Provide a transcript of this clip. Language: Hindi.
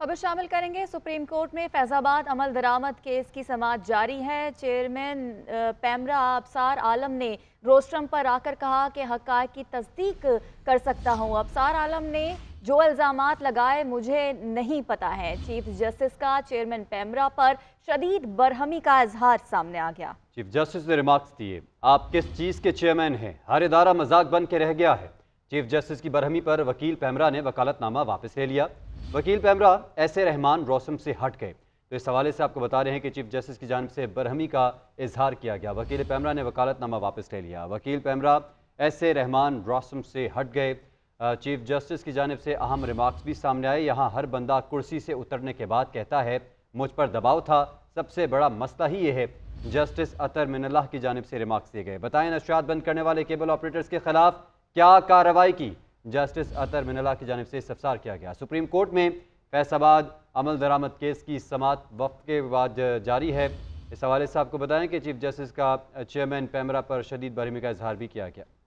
अब शामिल करेंगे सुप्रीम कोर्ट में फैजाबाद अमल दरामद केस की समाज जारी है चेयरमैन पैमरा अबसार आलम ने रोस्ट्रम पर आकर कहा कि हक की तस्दीक कर सकता हूं अबसार आलम ने जो इल्ज़ाम लगाए मुझे नहीं पता है चीफ जस्टिस का चेयरमैन पैमरा पर शदीद बरहमी का इजहार सामने आ गया चीफ जस्टिस ने रिमार्क्स दिए आप किस चीज़ के चेयरमैन हैं हर इदारा मजाक बन के रह गया है चीफ जस्टिस की बरहमी पर वकील पैमरा ने वकालतनामा वापस ले लिया वकील पैमरा ऐसे रहमान रोसम से हट गए तो इस हवाले से आपको बता रहे हैं कि चीफ जस्टिस की जानब से बरहमी का इजहार किया गया वकील पैमरा ने वकालतनामा वापस ले लिया वकील पैमरा ऐसे रहमान रोसम से हट गए चीफ जस्टिस की जानब से अहम रिमार्क्स भी सामने आए यहाँ हर बंदा कुर्सी से उतरने के बाद कहता है मुझ पर दबाव था सबसे बड़ा मसला ही ये है जस्टिस अतर मिनल्ला की जानब से रिमार्क्स दिए गए बताएं नशात बंद करने वाले केबल ऑपरेटर्स के खिलाफ क्या कार्रवाई की जस्टिस अतर मिनला की जानब से इस्तार किया गया सुप्रीम कोर्ट में फैसाबाद अमल दरामद केस की समात वक्त के बाद जारी है इस हवाले से आपको बताएं कि चीफ जस्टिस का चेयरमैन पैमरा पर शदीद बरहमी का इजहार भी किया गया